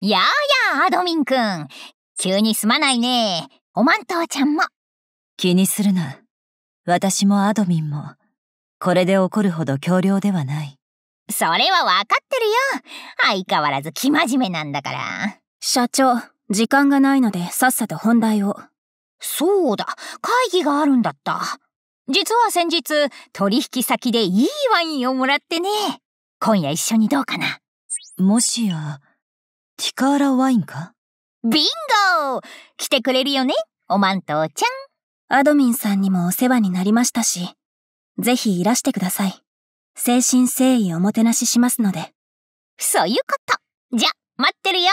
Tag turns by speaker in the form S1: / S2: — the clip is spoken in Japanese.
S1: やあやあアドミンくん急にすまないねおまんとうちゃんも気にするな私
S2: もアドミンもこれで怒るほど強量ではない
S1: それは分かってるよ相変わらず生真面目なんだから社長時間がないのでさっさと本題をそうだ会議があるんだった実は先日取引先でいいワインをもらってね今夜一緒にどうかなもしや、ティカーラワインかビンゴ来てくれるよねおまんとおちゃん。アドミンさんにもお世話になりましたし、ぜひいらしてください。誠心誠意おもてなししますので。そういうこと。じゃ、待ってるよ。